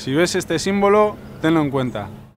Si ves este símbolo, tenlo en cuenta.